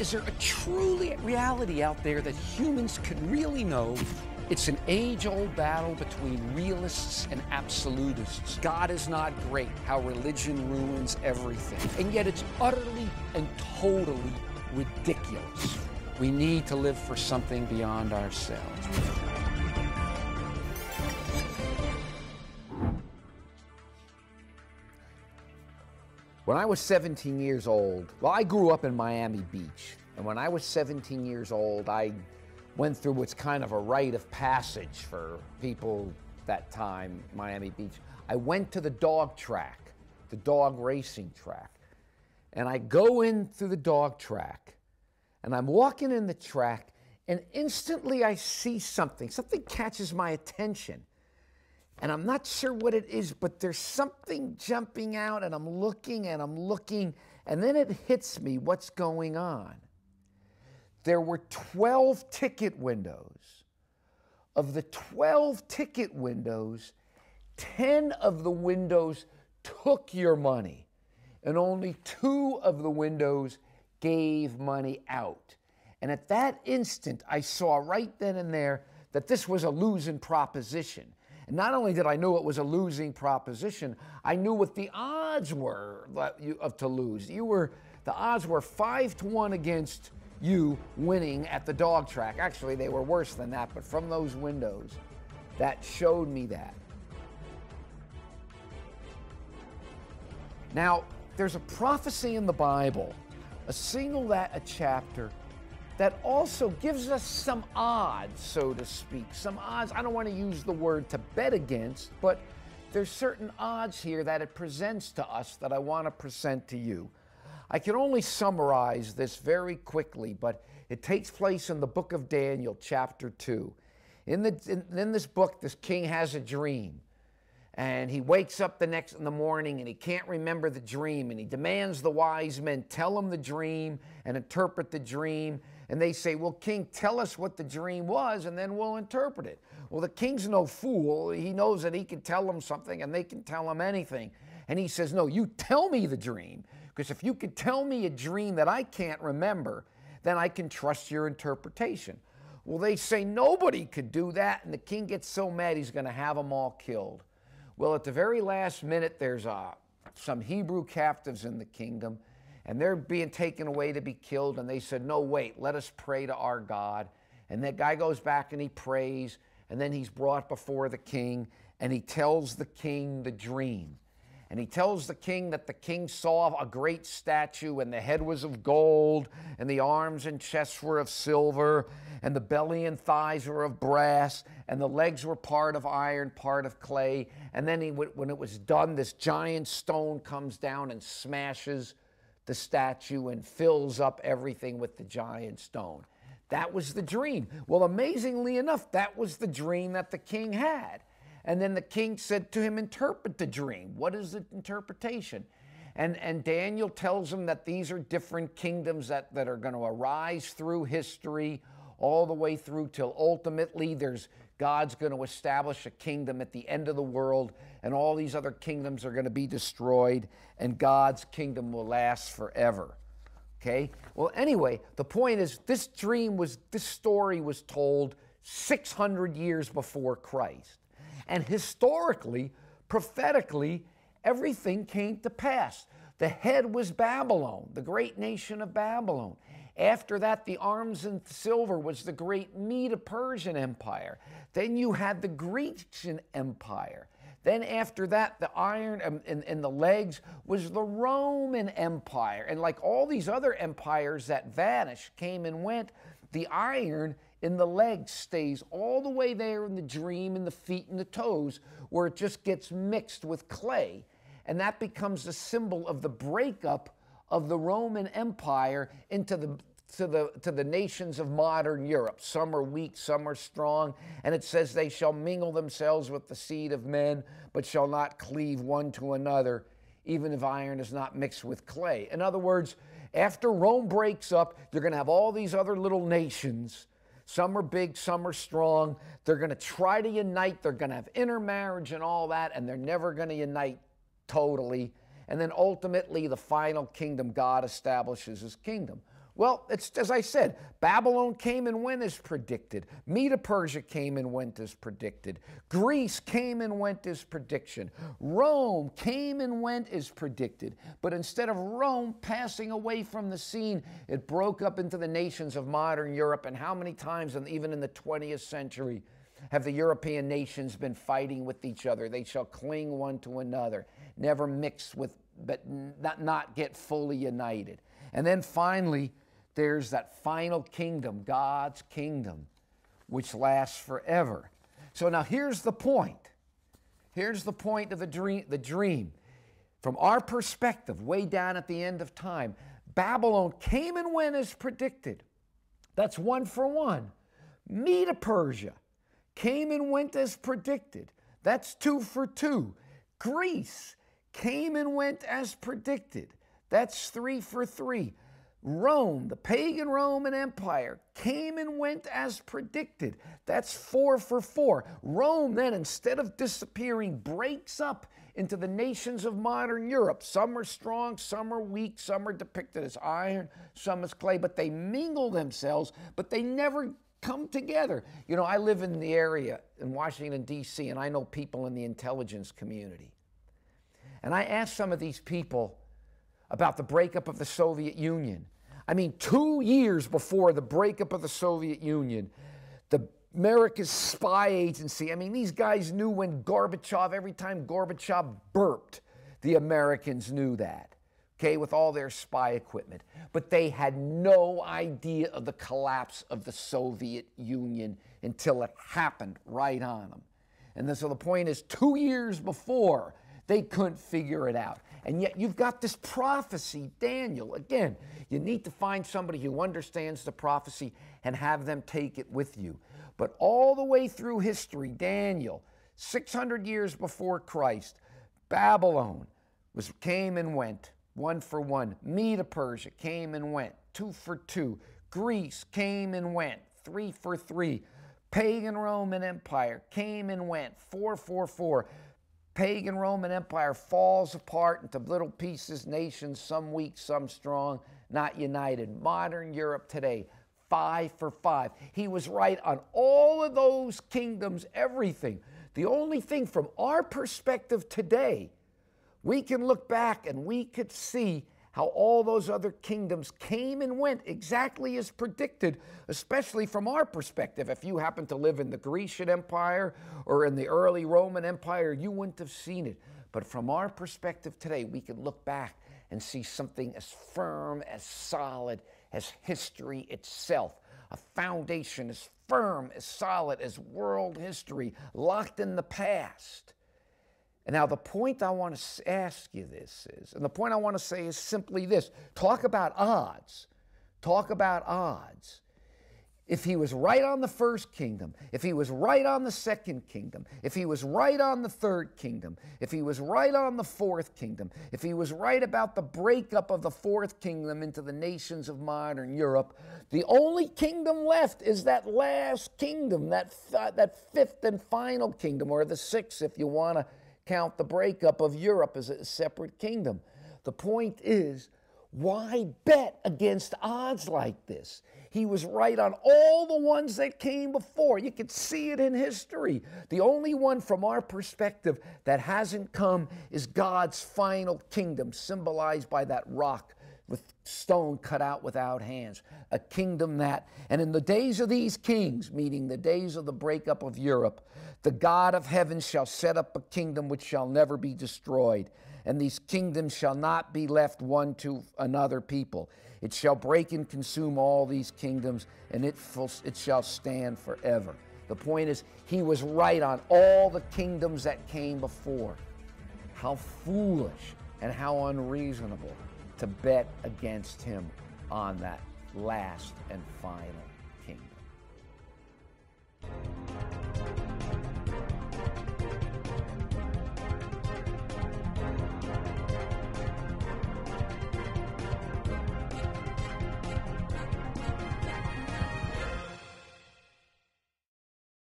Is there a truly reality out there that humans could really know? It's an age old battle between realists and absolutists. God is not great, how religion ruins everything. And yet it's utterly and totally ridiculous. We need to live for something beyond ourselves. When I was 17 years old, well, I grew up in Miami Beach. And when I was 17 years old, I went through what's kind of a rite of passage for people that time, Miami Beach. I went to the dog track, the dog racing track. And I go in through the dog track, and I'm walking in the track, and instantly I see something. Something catches my attention and I'm not sure what it is, but there's something jumping out, and I'm looking and I'm looking, and then it hits me what's going on. There were 12 ticket windows. Of the 12 ticket windows, 10 of the windows took your money, and only two of the windows gave money out. And at that instant, I saw right then and there that this was a losing proposition not only did I know it was a losing proposition, I knew what the odds were you, of to lose. You were the odds were five to one against you winning at the dog track. Actually, they were worse than that, but from those windows, that showed me that. Now, there's a prophecy in the Bible, a single that a chapter that also gives us some odds, so to speak. Some odds, I don't want to use the word to bet against, but there's certain odds here that it presents to us that I want to present to you. I can only summarize this very quickly, but it takes place in the book of Daniel, chapter 2. In, the, in, in this book, this king has a dream and he wakes up the next in the morning and he can't remember the dream and he demands the wise men tell him the dream and interpret the dream and they say, Well, King, tell us what the dream was, and then we'll interpret it. Well, the king's no fool. He knows that he can tell them something, and they can tell him anything. And he says, No, you tell me the dream, because if you can tell me a dream that I can't remember, then I can trust your interpretation. Well, they say nobody could do that, and the king gets so mad he's going to have them all killed. Well, at the very last minute, there's uh, some Hebrew captives in the kingdom and they're being taken away to be killed. And they said, No, wait, let us pray to our God. And that guy goes back and he prays, and then he's brought before the king, and he tells the king the dream. And he tells the king that the king saw a great statue, and the head was of gold, and the arms and chest were of silver, and the belly and thighs were of brass, and the legs were part of iron, part of clay. And then he, when it was done, this giant stone comes down and smashes the statue and fills up everything with the giant stone. That was the dream. Well, amazingly enough, that was the dream that the king had. And then the king said to him, Interpret the dream. What is the interpretation? And, and Daniel tells him that these are different kingdoms that, that are going to arise through history all the way through till ultimately there's God's going to establish a kingdom at the end of the world, and all these other kingdoms are going to be destroyed, and God's kingdom will last forever. Okay? Well, anyway, the point is this dream was, this story was told 600 years before Christ. And historically, prophetically, everything came to pass. The head was Babylon, the great nation of Babylon. After that, the arms and silver was the great Medo Persian Empire. Then you had the Grecian Empire. Then after that, the iron and, um, and, and, the legs was the Roman Empire. And like all these other empires that vanished, came and went, the iron in the legs stays all the way there in the dream in the feet and the toes, where it just gets mixed with clay. And that becomes the symbol of the breakup of the Roman Empire into the, to the, to the nations of modern Europe. Some are weak, some are strong. And it says, They shall mingle themselves with the seed of men, but shall not cleave one to another, even if iron is not mixed with clay. In other words, after Rome breaks up, you're going to have all these other little nations. Some are big, some are strong. They're going to try to unite. They're going to have intermarriage and all that, and they're never going to unite totally. And then ultimately, the final kingdom, God establishes his kingdom. Well, it's as I said, Babylon came and went as predicted. Medo Persia came and went as predicted. Greece came and went as prediction. Rome came and went as predicted. But instead of Rome passing away from the scene, it broke up into the nations of modern Europe. And how many times, and even in the 20th century, have the European nations been fighting with each other? They shall cling one to another, never mix with, but not, not get fully united. And then finally, there's that final kingdom, God's kingdom, which lasts forever. So now here's the point. Here's the point of the dream, the dream. From our perspective, way down at the end of time, Babylon came and went as predicted. That's one for one. Media Persia came and went as predicted. That's two for two. Greece came and went as predicted. That's three for three. Rome, the pagan Roman Empire, came and went as predicted. That's four for four. Rome then, instead of disappearing, breaks up into the nations of modern Europe. Some are strong, some are weak, some are depicted as iron, some as clay, but they mingle themselves, but they never come together. You know, I live in the area in Washington, D.C., and I know people in the intelligence community. And I asked some of these people, about the breakup of the Soviet Union. I mean, two years before the breakup of the Soviet Union, the America's spy agency, I mean, these guys knew when Gorbachev, every time Gorbachev burped, the Americans knew that, okay, with all their spy equipment. But they had no idea of the collapse of the Soviet Union until it happened right on them. And so the point is, two years before, they couldn't figure it out. And yet you've got this prophecy, Daniel. Again, you need to find somebody who understands the prophecy and have them take it with you. But all the way through history, Daniel, 600 years before Christ, Babylon was, came and went, one for one. Medo Persia came and went, two for two. Greece came and went, three for three. Pagan Roman Empire came and went, four for four pagan Roman Empire falls apart into little pieces, nations, some weak, some strong, not united. Modern Europe today, five for five. He was right on all of those kingdoms, everything. The only thing from our perspective today, we can look back and we could see how all those other kingdoms came and went exactly as predicted, especially from our perspective. If you happened to live in the Grecian Empire or in the early Roman Empire, you wouldn't have seen it. But from our perspective today, we can look back and see something as firm, as solid as history itself, a foundation as firm, as solid as world history, locked in the past. And now, the point I want to ask you this is, and the point I want to say is simply this talk about odds. Talk about odds. If he was right on the first kingdom, if he was right on the second kingdom, if he was right on the third kingdom, if he was right on the fourth kingdom, if he was right about the breakup of the fourth kingdom into the nations of modern Europe, the only kingdom left is that last kingdom, that, that fifth and final kingdom, or the sixth if you want to count the breakup of Europe as a separate kingdom. The point is, why bet against odds like this? He was right on all the ones that came before. You can see it in history. The only one from our perspective that hasn't come is God's final kingdom, symbolized by that rock with stone cut out without hands, a kingdom that, and in the days of these kings, meaning the days of the breakup of Europe, the God of heaven shall set up a kingdom which shall never be destroyed, and these kingdoms shall not be left one to another people. It shall break and consume all these kingdoms, and it, it shall stand forever. The point is, he was right on all the kingdoms that came before. How foolish and how unreasonable to bet against him on that last and final kingdom.